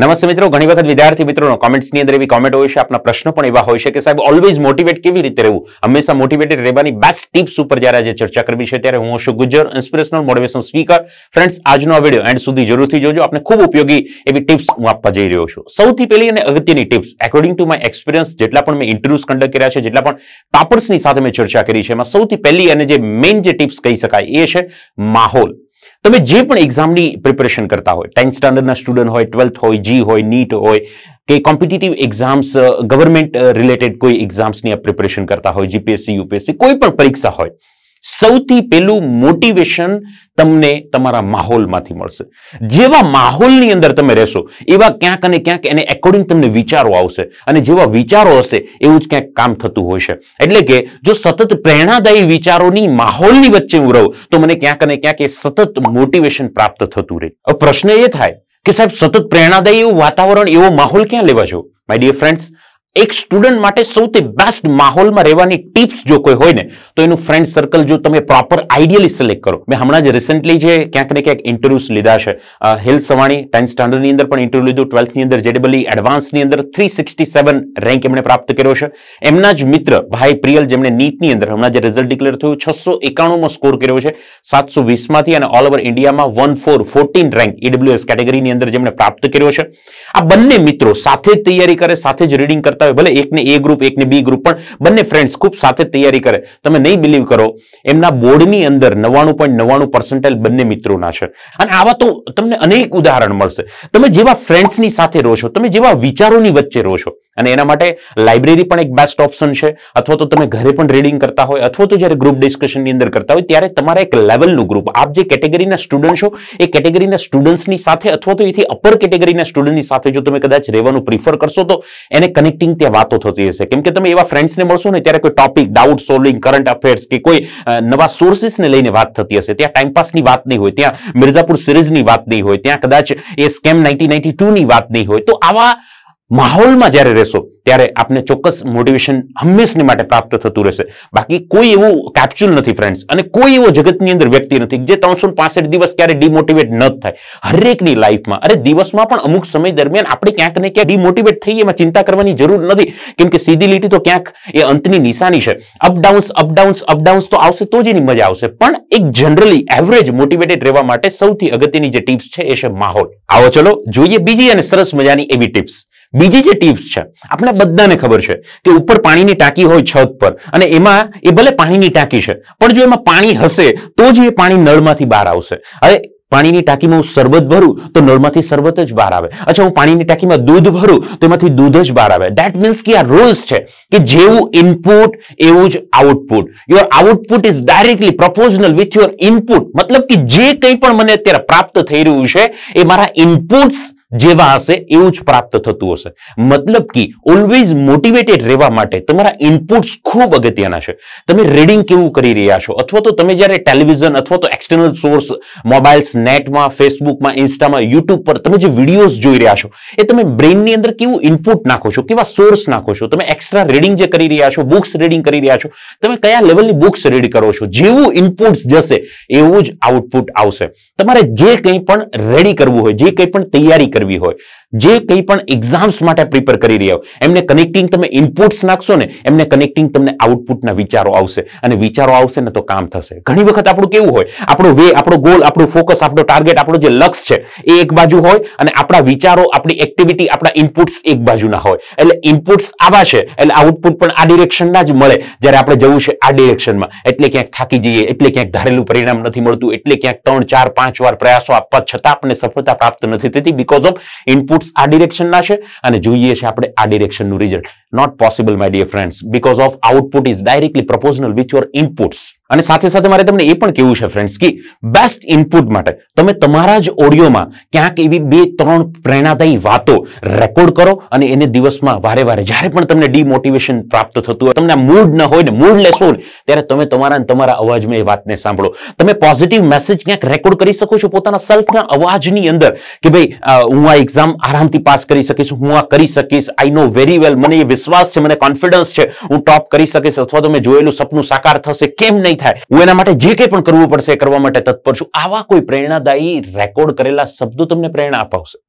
નમસ્કાર મિત્રો ઘણી વખત વિદ્યાર્થી મિત્રોનો કોમેન્ટ્સની અંદર એવી કોમેન્ટ હોય છે આપના પ્રશ્ન પણ એવા હોય છે કે સાહેબ ઓલવેઝ મોટિવેટ કેવી રીતે રહેવું હંમેશા મોટિવેટેડ રહેવાની બેસ્ટ ટિપ્સ ઉપર જરાજે ચર્ચા કરવી છે ત્યારે હું Ashu Gujar inspirational motivation speaker friends આજનો આ વિડિયો એન્ડ સુધી જરૂરથી જોજો આપણે ખૂબ ઉપયોગી એવી ટિપ્સ હું આપવા જઈ રહ્યો છું સૌથી પહેલી અને અગત્યની tips according to my experience જેટલા પણ મે ઇન્ટરVIEWS કન્ડક્ટ કર્યા છે જેટલા પણ પાપર્સની સાથે મે ચર્ચા કરી છે એમાં સૌથી પહેલી અને જે મેઈન જે ટિપ્સ કહી શકાય એ છે માહોલ તમે જે પણ એક્ઝામની પ્રિપેરેશન કરતા હોય ટેન્થ સ્ટાન્ડર્ડના સ્ટુડન્ટ હોય ટ્વેલ્થ હોય જી હોય નીટ હોય કે કોમ્પિટિટિવ એક્ઝામ્સ ગવર્મેન્ટ રિલેટેડ કોઈ એક્ઝામ્સની આ પ્રિપેરેશન કરતા હોય જીપીએસસી યુપીએસસી કોઈ પણ પરીક્ષા હોય સૌથી પહેલું મોટિવેશન તમને તમારા માહોલમાંથી મળશે જેવા માહોલની અંદર તમે રહેશો એવા ક્યાંક અને ક્યાંક એને અકોર્ડિંગ તમને વિચારો આવશે અને જેવા વિચારો હશે એવું જ ક્યાંક કામ થતું હોય છે એટલે કે જો સતત પ્રેરણાદાયી વિચારોની માહોલની વચ્ચે ઊરવ તો મને ક્યાંક અને ક્યાંક એ સતત મોટિવેશન પ્રાપ્ત થતું રહે હવે પ્રશ્ન એ થાય કે સાહેબ સતત પ્રેરણાદાયી એવું વાતાવરણ એવું માહોલ ક્યાં લેવા જો માય ડીયર ફ્રેન્ડ્સ એક સ્ટુડન્ટ માટે સૌથી બેસ્ટ માહોલમાં રહેવાની ટિપ્સ જો કોઈ હોય ને તો એનું ફ્રેન્ડ સર્કલ જો તમે પ્રોપર આઈડિયલી સિલેક્ટ કરો મે હમણા જ રીસેન્ટલી જે ક્યાંક ને ક્યાંક ઇન્ટરVIEWS લીધા છે હિલ સવાણી ટાઈમ સ્ટાન્ડર્ડ ની અંદર પણ ઇન્ટરવ્યુ લીધો 12th ની અંદર JEE એડવાન્સ ની અંદર 367 રેન્ક એમણે પ્રાપ્ત કર્યો છે એમના જ મિત્ર ભાઈ પ્રિયલ જેમને NEET ની અંદર હમણા જ રિઝલ્ટ ડીકલેર થયો 691 માં સ્કોર કર્યો છે 720 માંથી અને ઓલ ઓવર ઇન્ડિયા માં 1414 રેન્ક EWS કેટેગરી ની અંદર તેમણે પ્રાપ્ત કર્યો છે આ બંને મિત્રો સાથે તૈયારી કરે સાથે જ રીડિંગ કરે કરતા હોય ભલે એકને એ ગ્રુપ એકને બી ગ્રુપ પણ બંને ફ્રેન્ડ્સ ખૂબ સાથે તૈયારી કરે તમે નહીં બિલીવ કરો એમના બોર્ડની અંદર નવ્વાણું પોઈન્ટ નવ્વાણું પર્સન્ટાઇલ બંને મિત્રોના છે અને આવા તો તમને અનેક ઉદાહરણ મળશે તમે જેવા ફ્રેન્ડ્સની સાથે રહો છો તમે જેવા વિચારોની વચ્ચે રહો છો અને એના માટે લાઇબ્રેરી પણ એક બેસ્ટ ઓપ્શન છે અથવા તો તમે ઘરે પણ રીડિંગ કરતા હોય અથવા તો જ્યારે ગ્રુપ ડિસ્કશનની અંદર કરતા હોય ત્યારે તમાર એક લેવલનો ગ્રુપ આપ જે કેટેગરીના સ્ટુડન્ટ છો એ કેટેગરીના સ્ટુડન્ટ્સની સાથે અથવા તો અહીંથી અપર કેટેગરીના સ્ટુડન્ટની સાથે જો તમે કદાચ રહેવાનું પ્રીફર કરશો તો એને કનેક્ટિંગ ત્યાં વાતો થતી હશે કેમ કે તમે એવા ફ્રેન્ડ્સને મળશો ને ત્યાં કોઈ topic doubt solving current affairs કે કોઈ નવા સોર્સિસને લઈને વાત થતી હશે ત્યાં ટાઈમપાસની વાત નહીં હોય ત્યાં મિરઝાપુર સિરીઝની વાત નહીં હોય ત્યાં કદાચ એ સ્કેમ 1992 ની વાત નહીં હોય તો આવા માહોલમાં જ્યારે રહેશો ત્યારે આપને ચોકસ મોટિવેશન હંમેશને માટે પ્રાપ્ત થતું રહેશે બાકી કોઈ એવું કેપ્સ્યુલ નથી ફ્રેન્ડ્સ અને કોઈ એવો જગતની અંદર વ્યક્તિ નથી કે જે 365 દિવસ ક્યારે ડિમોટિવેટ ન થાય દરેકની લાઈફમાં અરે દિવસમાં પણ અમુક સમય દરમિયાન આપણે ક્યાંક ને ક્યાંક ડિમોટિવેટ થઈએમાં ચિંતા કરવાની જરૂર નથી કેમ કે સીધી લીટી તો ક્યાંક એ અંતની નિશાની છે અપડાઉન્સ અપડાઉન્સ અપડાઉન્સ તો આવશે તો જ એની મજા આવશે પણ એક જનરલી એવરેજ મોટિવેટેડ રહેવા માટે સૌથી અગત્યની જે ટિપ્સ છે એ છે માહોલ આવો ચલો જોઈએ બીજી અને સરસ મજાની એવી ટિપ્સ બીજી જે ટીપ્સ છે આપણે બધાને ખબર છે કે ઉપર પાણીની ટાંકી હોય છત પર અને એમાં એ ભલે પાણીની ટાંકી છે પણ જો એમાં પાણી હશે તો જ એ પાણી નળમાંથી બહાર આવશે અરે પાણીની ટાંકીમાં હું શરબત ભરું તો નળમાંથી શરબત જ બહાર આવે અચ્છા હું પાણીની ટાંકીમાં દૂધ ભરું તો એમાંથી દૂધ જ બહાર આવે દેટ મીન્સ કે આ રૂલ્સ છે કે જેવું ઇનપુટ એવું જ output your output is directly proportional with your input મતલબ કે જે કંઈ પણ મને અત્યારે પ્રાપ્ત થઈ રહ્યું છે એ મારા ઇનપુટ્સ જેવા હશે એવું જ પ્રાપ્ત થતું હશે મતલબ કે ઓલવેઝ મોટિવેટેડ રહેવા માટે તમારું ઇનપુટ્સ ખૂબ અગત્યના છે તમે રીડિંગ કેવું કરી રહ્યા છો અથવા તો તમે જ્યારે ટેલિવિઝન અથવા તો એક્સટર્નલ સોર્સ મોબાઈલ્સ નેટમાં ફેસબુકમાં ઇન્સ્ટામાં YouTube પર તમે જે વિડીયો જોઈ રહ્યા છો એ તમે બ્રેઈન ની અંદર કેવું ઇનપુટ નાખો છો કેવા સોર્સ નાખો છો તમે એક્સ્ટ્રા રીડિંગ જે કરી રહ્યા છો બુક્સ રીડિંગ કરી રહ્યા છો તમે કયા લેવલ ની બુક્સ રીડ કરો છો જેવું ઇનપુટ્સ જશે એવું જ આઉટપુટ આવશે તમારે જે કંઈ પણ રેડી કરવું હોય જે કંઈ પણ તૈયારી કરવી હોય જે કોઈપણ экзаમ્સ માટે પ્રિપર કરી રહ્યા હો એમને કનેક્ટિંગ તમે ઇનપુટ્સ નાખશો ને એમને કનેક્ટિંગ તમને આઉટપુટના વિચારો આવશે અને વિચારો આવશે ને તો કામ થશે ઘણી વખત આપણું કેવું હોય આપણો વે આપણો ગોલ આપણો ફોકસ આપણો ટાર્ગેટ આપણો જે લક્ષ છે એ એક બાજુ હોય અને આપડા વિચારો આપડી એક્ટિવિટી આપડા ઇનપુટ્સ એક બાજુના હોય એટલે ઇનપુટ્સ આવા છે અને આઉટપુટ પણ આ ડિરેક્શનના જ મળે જ્યારે આપણે જવું છે આ ડિરેક્શનમાં એટલે ક્યાંક થાકી જઈએ એટલે ક્યાંક ધારેલું પરિણામ નથી મળતું એટલે ક્યાંક ત્રણ ચાર પાંચ વાર પ્રયાસો આપ પાછતાપ અને સફળતા પ્રાપ્ત નથી થતી બીકોઝ ઓફ ઇનપુટ ઇનપુટ્સ આ ડિરેક્શનના છે અને જોઈએ છે આપણે આ ડિરેક્શનનું result not possible my dear friends because of output is directly proportional with your inputs અને સાથે સાથે મારે તમને એ પણ કહેવું છે ફ્રેન્ડ્સ કે બેસ્ટ ઇનપુટ માટે તમે તમારા જ ઓડિયોમાં ક્યાંક એવી બે ત્રણ પ્રેરણાદાયી વાતો રેકોર્ડ કરો અને એને દિવસમાં વારે વારે જ્યારે પણ તમને ડિમોટિવેશન પ્રાપ્ત થતું હોય તમને મૂડ ન હોય ને મૂડ લેસ હોય ત્યારે તમે તમારા તમારા અવાજમાં એ વાતને સાંભળો તમે પોઝિટિવ મેસેજ ક્યાંક રેકોર્ડ કરી શકો છો પોતાના સેલ્ફના અવાજની અંદર કે ભાઈ હું આ એક્ઝામ આરામથી પાસ કરી શકીશ હું આ કરી શકીશ આઈ નો વેરી વેલ મને એ વિશ્વાસ विश्वास છે મને કોન્ફિડન્સ છે હું ટોપ કરી સક છું અથવા તો મેં જોયેલું સપનું સાકાર થશે કેમ નહીં થાય હું એના માટે જે કંઈ પણ કરવું પડશે કરવા માટે તત્પર છું આવા કોઈ પ્રેરણા દાયી રેકોર્ડ કરેલા શબ્દો તમને પ્રેરણા આપશે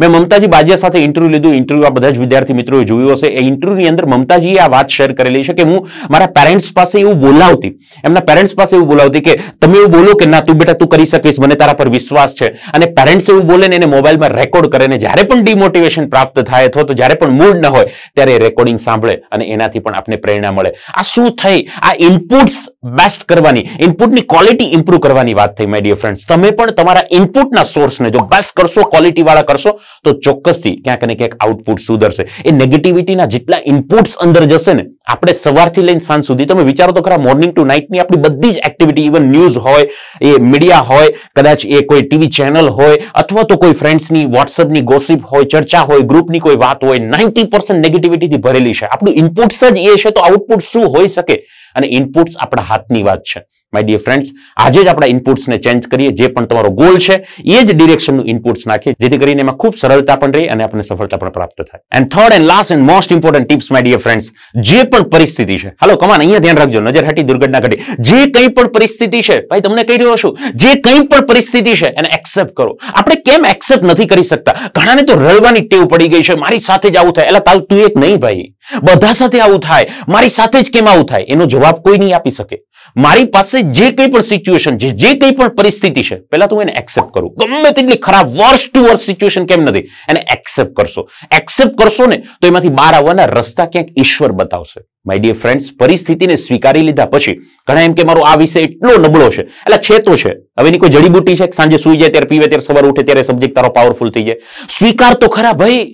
મે મમતાજી બાજી સાથે ઇન્ટરવ્યુ લીધું ઇન્ટરવ્યુ આ બધા જ વિદ્યાર્થી મિત્રોએ જોયું હશે એ ઇન્ટરવ્યુ ની અંદર મમતાજી આ વાત શેર કરેલી છે કે હું મારા પેરેન્ટ્સ પાસે એવું બોલાવતી એમના પેરેન્ટ્સ પાસે એવું બોલાવતી કે તમે એવું બોલો કે ના તું બેટા તું કરી શકે છે મને તારા પર વિશ્વાસ છે અને પેરેન્ટ્સ એવું બોલેને એને મોબાઈલ પર રેકોર્ડ કરેને જારે પણ ડિમોટિવેશન પ્રાપ્ત થાય થા તો જારે પણ મૂડ ન હોય ત્યારે રેકોર્ડિંગ સાંભળે અને એનાથી પણ આપણે પ્રેરણા મળે આ શું થઈ આ ઇનપુટ્સ બેસ્ટ કરવાની ઇનપુટ ની ક્વોલિટી ઇમ્પ્રૂવ કરવાની વાત થઈ માય ડિઅર ફ્રેન્ડ્સ તમે પણ તમારા ઇનપુટ ના સોર્સ ને જો બેસ્ટ કરશો ક્વોલિટી વાળા કરશો તો ચોક્કસથી કે કેને કે આઉટપુટ સુધરશે એ નેગેટિવિટી ના જેટલા ઇનપુટ્સ અંદર જશે ને આપણે સવારથી લઈને સાંજ સુધી તમે વિચાર તો ખરા મોર્નિંગ ટુ નાઈટ ની આપણી બધી જ એક્ટિવિટી ઈવન ન્યૂઝ હોય એ મીડિયા હોય કદાચ એ કોઈ ટીવી ચેનલ હોય અથવા તો કોઈ ફ્રેન્ડ્સ ની WhatsApp ની ગોસિપ હોય ચર્ચા હોય ગ્રુપ ની કોઈ વાત હોય 90% નેગેટિવિટી થી ભરેલી છે આપણો ઇનપુટ્સ જ એ છે તો આઉટપુટ શું થઈ શકે અને ઇનપુટ્સ આપડા હાથ ની વાત છે માય ડિયર ફ્રેન્ડ્સ આજે જ આપણા ઇનપુટ્સને ચેન્જ કરીએ જે પણ તમારો ગોલ છે એ જ ડિરેક્શનનું ઇનપુટ્સ નાખીએ જેથી કરીને એમાં ખૂબ સરળતા પણ રહે અને આપણને સફળતા પણ પ્રાપ્ત થાય and third and last and most important tips my dear friends જે પણ પરિસ્થિતિ છે હાલો કમાન અહીંયા ધ્યાન રાખજો નજર હટી દુર્ઘટના ઘટી જે કંઈ પણ પરિસ્થિતિ છે ભાઈ તમને કહી રહ્યો છું જે કંઈ પણ પરિસ્થિતિ છે એને એક્સેપ્ટ કરો આપણે કેમ એક્સેપ્ટ નથી કરી શકતા ઘણાને તો રડવાની ટેવ પડી ગઈ છે મારી સાથે જ આવું થાય એટલે તાલ તું એક નહીં ભાઈ બધા સાથે આવું થાય મારી સાથે જ કેમ આવું થાય એનો જવાબ કોઈ નહીં આપી શકે મારી પાસે જે કઈ પણ સિચ્યુએશન જે જે કઈ પણ પરિસ્થિતિ છે પેલા તો હું એને એક્સેપ્ટ કરું ગમે તેટલી ખરાબ વર્સ ટુ વર્સ સિચ્યુએશન કેમ ન દે એને એક્સેપ્ટ કરશો એક્સેપ્ટ કરશો ને તો એમાંથી બહાર આવવાનો રસ્તો ક્યાંક ઈશ્વર બતાવશે માય ડીયર ફ્રેન્ડ્સ પરિસ્થિતિને સ્વીકારી લીધા પછી ઘણા એમ કે મારું આ વિષય એટલો નબળો છે એટલે છે તો છે હવેની કોઈ જડીબુટી છે સાંજે સૂઈ જાય ત્યારે પીવે ત્યારે સવાર ઊઠે ત્યારે સબ્જેક્ટ તારો પાવરફુલ થઈ જાય સ્વીકાર તો ખરા ભાઈ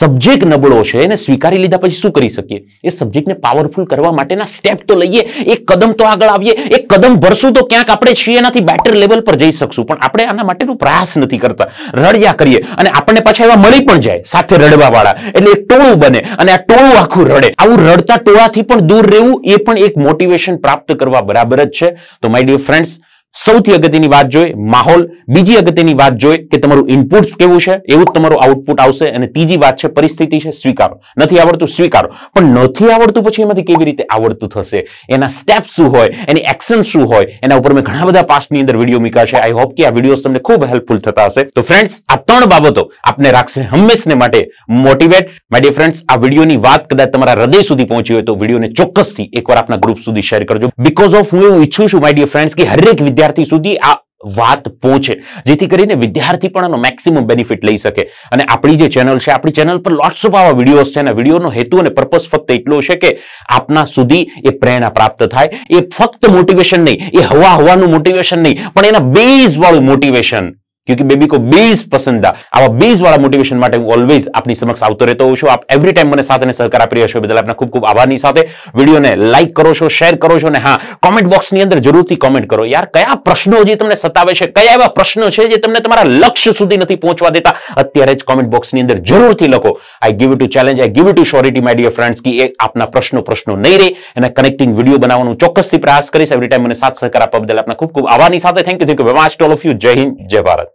સબ્જેક્ટ નબળો છે એને સ્વીકારી લીધા પછી શું કરી શકીએ એ સબ્જેક્ટને પાવરફુલ કરવા માટેના સ્ટેપ તો લઈએ એક કદમ તો આગળ આવીએ એક કદમ ભરશું તો ક્યાંક આપણે છીએ એનાથી બેટર લેવલ પર જઈ શકશું પણ આપણે આના માટેનો પ્રયાસ નથી કરતા રડ્યા કરીએ અને આપણને પાછા એવા મળી પણ જાય સાથે રડવાવાળા એટલે એક ટોળું બને અને આ ટોળું આખું રડે આવું રડતા ટોળાથી પણ દૂર રહેવું એ પણ એક મોટિવેશન પ્રાપ્ત કરવા બરાબર જ છે તો માય ડિયર ફ્રેન્ડ્સ સૌથી અગતિની વાત જોય માહોલ બીજી અગતિની વાત જોય કે તમારું ઇનપુટ્સ કેવું છે એવું જ તમારો આઉટપુટ આવશે અને તીજી વાત છે પરિસ્થિતિ છે સ્વીકાર નથી આવડતું સ્વીકાર પણ નથી આવડતું પછી એમાં કેવી રીતે આવડતું થશે એના સ્ટેપ્સ શું હોય એની એક્શન શું હોય એના ઉપર મે ઘણા બધા પાસ્ટની અંદર વિડિયો મિકા છે આઈ હોપ કે આ વિડિયો તમને ખૂબ હેલ્પફુલ થતા હશે તો ફ્રેન્ડ્સ આ ત્રણ બાબતો આપણે રાખશું હંમેિસને માટે મોટિવેટ માય ફ્રેન્ડ્સ આ વિડિયોની વાત કદાચ તમારા હૃદય સુધી પહોંચી હોય તો વિડિયોને ચોકસથી એકવાર આપના ગ્રુપ સુધી શેર કરજો બીકોઝ ઓફ હું ઈચ્છું છું માય ડીયર ફ્રેન્ડ્સ કે દરેક વિદ્યાર્થી સુધી આ વાત પહોંચે જેથી કરીને વિદ્યાર્થી પણનો મેક્સિમમ બેનિફિટ લઈ શકે અને આપણી જે ચેનલ છે આપણી ચેનલ પર લોટસ ઓફ આવા વિડિયોસ છે અને વિડિયોનો હેતુ અને પર્પસ ફક્ત એટલો છે કે આપના સુધી એ પ્રેરણા પ્રાપ્ત થાય એ ફક્ત મોટિવેશન નહી એ હવા હવાનું મોટિવેશન નહી પણ એના બેઝ વાળું મોટિવેશન ક્યોકી બેબી કો 20 પસંદ આવા 20 વાળા મોટિવેશન માટે ઓલવેઝ આપની સમક્ષ આવતો રહેતો હોશું આપ એવરી ટાઈમ મને સાથ અને સહકાર આપી એ શો બદલ આપના ખૂબ ખૂબ આભાર ની સાથે વિડિયોને લાઈક કરો છો શેર કરો છો અને હા કોમેન્ટ બોક્સ ની અંદર જરૂરથી કોમેન્ટ કરો યાર કયા પ્રશ્નો હો જે તમને સતાવે છે કયા એવા પ્રશ્નો છે જે તમને તમારા લક્ષ્ય સુધી નથી પહોંચવા દેતા અત્યારે જ કોમેન્ટ બોક્સ ની અંદર જરૂરથી લખો I give it to challenge I give it to surety my dear friends કે એક આપના પ્રશ્નો પ્રશ્નો નઈ રહે અને કનેક્ટિંગ વિડિયો બનાવવાનું ચોકસથી પ્રયાસ કરીશ એવરી ટાઈમ મને સાથ સહકાર આપ બદલ આપના ખૂબ ખૂબ આભાર ની સાથે thank you thank you to all of you જય હિન્દ જય ભારત